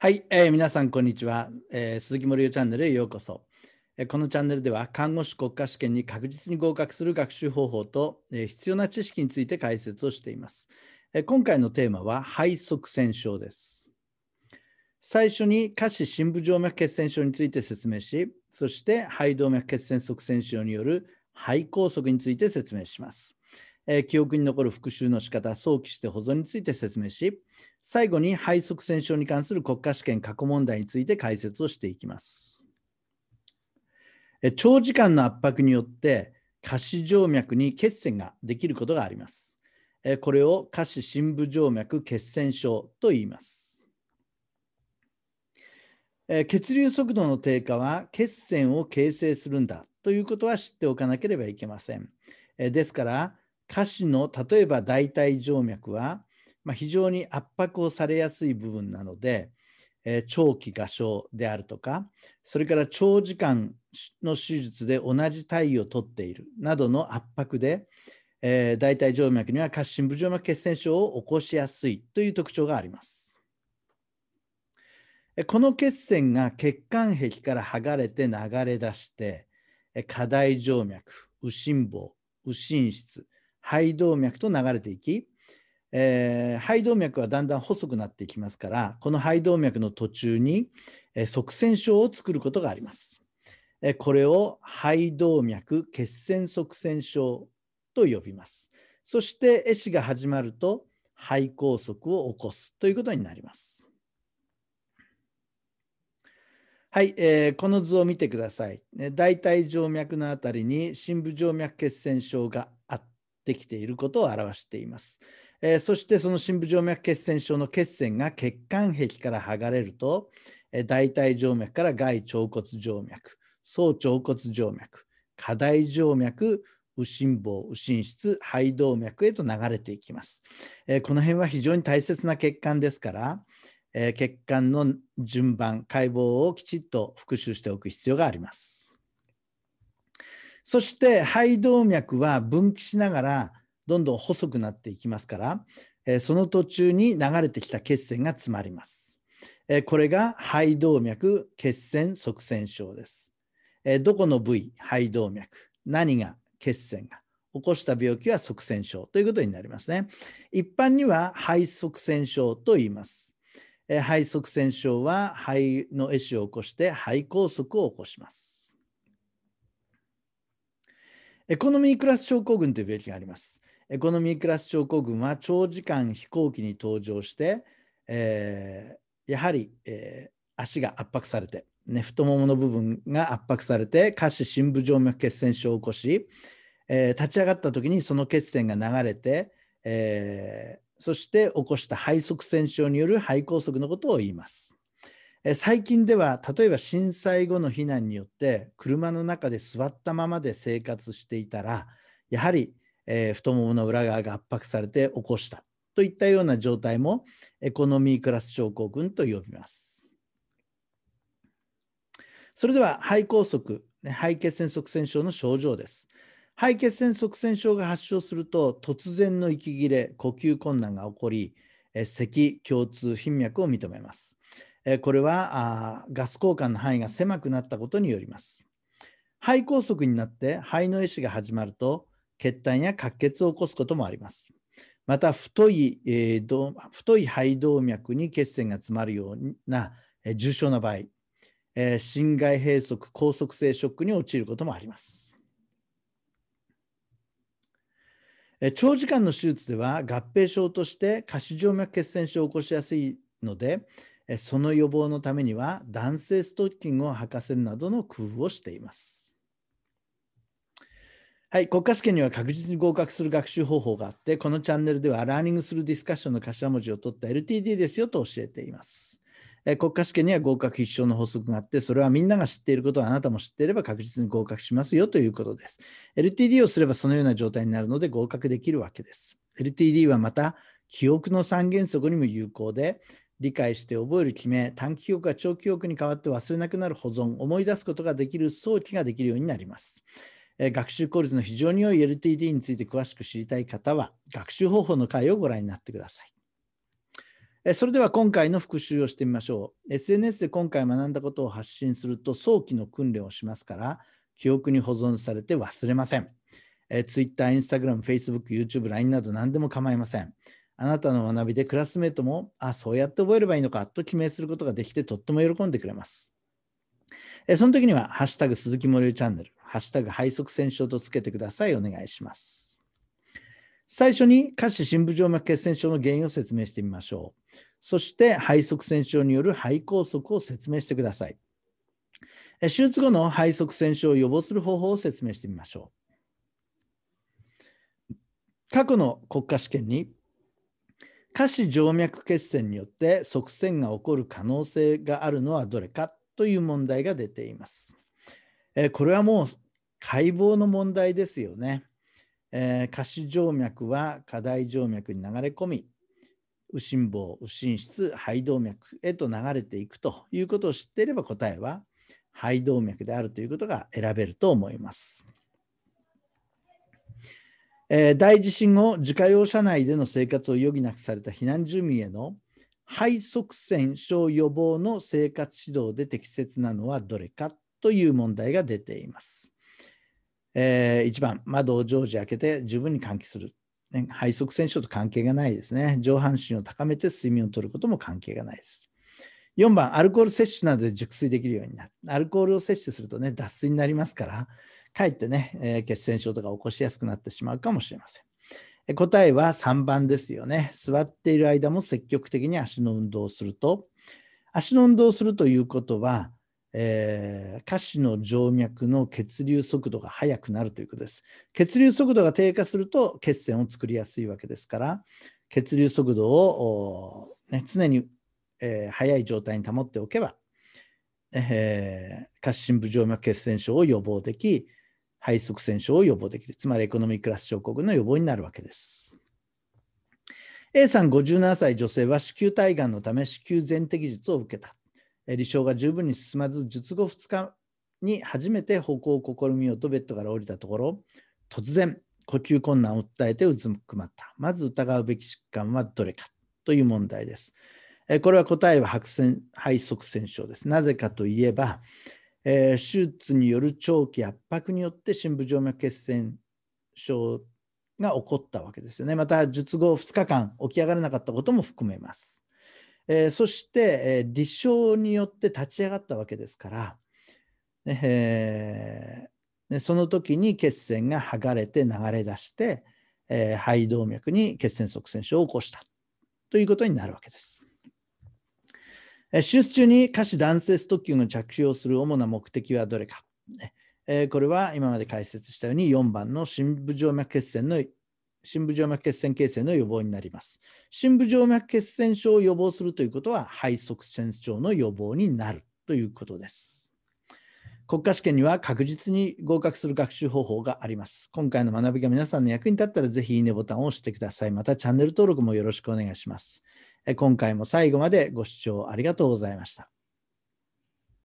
はい、えー、皆さん、こんにちは、えー、鈴木森生チャンネルへようこそ、えー、このチャンネルでは、看護師国家試験に確実に合格する学習方法と、えー、必要な知識について解説をしています。えー、今回のテーマは、肺塞栓症です。最初に下肢深部静脈血栓症について説明し、そして肺動脈血栓塞栓症による肺梗塞について説明します。えー、記憶に残る復習の仕方、早期して保存について説明し、最後に肺塞栓症に関する国家試験過去問題について解説をしていきます。え長時間の圧迫によって下肢静脈に血栓ができることがあります。えこれを下肢深部静脈血栓症と言います。血流速度の低下は血栓を形成するんだということは知っておかなければいけません。ですから下肢の例えば大腿静脈は、まあ、非常に圧迫をされやすい部分なので、えー、長期画症であるとかそれから長時間の手術で同じ体位をとっているなどの圧迫で、えー、大腿静脈には下肢深部静脈血栓症を起こしやすいという特徴があります。この血栓が血管壁から剥がれて流れ出して、下大静脈、右心房、右心室、肺動脈と流れていき、えー、肺動脈はだんだん細くなっていきますからこの肺動脈の途中に、えー、側線症を作ることがあります、えー、これを肺動脈血栓側線症と呼びますそして壊死が始まると肺梗塞を起こすということになりますはい、えー、この図を見てください、ね、大腿静脈のあたりに深部静脈血栓症があっできていることを表しています。えー、そしてその深部静脈血栓症の血栓が血管壁から剥がれると、えー、大腿静脈から外腸骨静脈、総腸骨静脈、下大静脈、右心房、右心室、肺動脈へと流れていきます。えー、この辺は非常に大切な血管ですから、え血管の順番、解剖をきちっと復習しておく必要があります。そして肺動脈は分岐しながらどんどん細くなっていきますから、えその途中に流れてきた血栓が詰まります。えこれが肺動脈血栓側栓症です。えどこの部位、肺動脈、何が血栓が。起こした病気は側栓症ということになりますね。一般には肺側栓症と言います。肺側栓症は肺の壊死を起こして肺梗塞を起こします。エコノミークラス症候群という病気があります。エコノミークラス症候群は長時間飛行機に搭乗して、えー、やはり、えー、足が圧迫されて、ね、太ももの部分が圧迫されて下肢深部静脈血栓症を起こし、えー、立ち上がった時にその血栓が流れて、えそして起こした肺塞栓症による肺梗塞のことを言います。最近では例えば震災後の避難によって車の中で座ったままで生活していたらやはり、えー、太ももの裏側が圧迫されて起こしたといったような状態もエコノミークラス症候群と呼びます。それでは肺梗塞肺血栓塞栓症の症状です。肺血栓塞栓症が発症すると突然の息切れ呼吸困難が起こり咳、胸痛、頻脈を認めます。これはガス交換の範囲が狭くなったことによります。肺梗塞になって肺の壊死が始まると血痰や滑血を起こすこともあります。また太い,、えー、太い肺動脈に血栓が詰まるような、え重症な場合、えー、心外閉塞、拘束性ショックに陥ることもあります。え長時間の手術では合併症として下肢静脈血栓症を起こしやすいので、その予防のためには男性ストッキングを履かせるなどの工夫をしています。はい、国家試験には確実に合格する学習方法があって、このチャンネルではラーニングするディスカッションの頭文字を取った LTD ですよと教えています。国家試験には合格必勝の法則があって、それはみんなが知っていることをあなたも知っていれば確実に合格しますよということです。LTD をすればそのような状態になるので合格できるわけです。LTD はまた記憶の三原則にも有効で、理解して覚える決め、短期記憶が長期記憶に変わって忘れなくなる保存、思い出すことができる早期ができるようになります。え学習効率の非常に良い LTD について詳しく知りたい方は、学習方法の回をご覧になってください。えそれでは今回の復習をしてみましょう。SNS で今回学んだことを発信すると早期の訓練をしますから、記憶に保存されて忘れません。え Twitter、Instagram、Facebook、YouTube、LINE など何でも構いません。あなたの学びでクラスメートも、あ、そうやって覚えればいいのかと記名することができてとっても喜んでくれます。えその時には、ハッシュタグ鈴木森生チャンネル、ハッシュタグ配足選手とつけてください。お願いします。最初に、下肢深部静脈血栓症の原因を説明してみましょう。そして、肺塞栓症による肺梗塞を説明してください。手術後の肺塞栓症を予防する方法を説明してみましょう。過去の国家試験に下肢静脈血栓によって側栓が起こる可能性があるのはどれかという問題が出ています。えこれはもう解剖の問題ですよね。えー、下肢静脈は下大静脈に流れ込み、右心房、右心室、肺動脈へと流れていくということを知っていれば答えは肺動脈であるということが選べると思います。えー、大地震後、自家用車内での生活を余儀なくされた避難住民への肺塞栓症予防の生活指導で適切なのはどれかという問題が出ています。えー、1番、窓を常時開けて十分に換気する。ね、肺塞栓症と関係がないですね。上半身を高めて睡眠をとることも関係がないです。4番、アルコール摂取などで熟睡できるようになる。アルコールを摂取するとね、脱水になりますから、かえってね、えー、血栓症とか起こしやすくなってしまうかもしれません。え答えは3番ですよね。座っている間も積極的に足の運動をすると、足の運動をするということは、えー、下肢の静脈の血流速度が速くなるということです。血流速度が低下すると血栓を作りやすいわけですから、血流速度を、ね、常に、えー、速い状態に保っておけば、えー、下肢深部静脈血栓症を予防でき、肺塞栓症を予防できる。つまりエコノミークラス症候群の予防になるわけです。A さん57歳女性は子宮体がんのため子宮全摘術を受けた。離床が十分に進まず、術後2日に初めて歩行を試みようとベッドから降りたところ、突然、呼吸困難を訴えてうずくまった。まず疑うべき疾患はどれかという問題です。これは答えは白線肺塞栓症です。なぜかといえば、えー、手術による長期圧迫によって深部静脈血栓症が起こったわけですよね。また、術後2日間起き上がれなかったことも含めます。えー、そして、えー、離症によって立ち上がったわけですから、えー、ね、その時に血栓が剥がれて流れ出して、え肺動脈に血栓塞栓症を起こしたということになるわけです。手術中に下肢弾性ストッキングを着用する主な目的はどれか。これは今まで解説したように4番の深部静脈血栓の深部静脈血栓形成の予防になります。深部静脈血栓症を予防するということは肺塞栓症の予防になるということです。国家試験には確実に合格する学習方法があります。今回の学びが皆さんの役に立ったらぜひいいねボタンを押してください。またチャンネル登録もよろしくお願いします。今回も最後までご視聴ありがとうございました。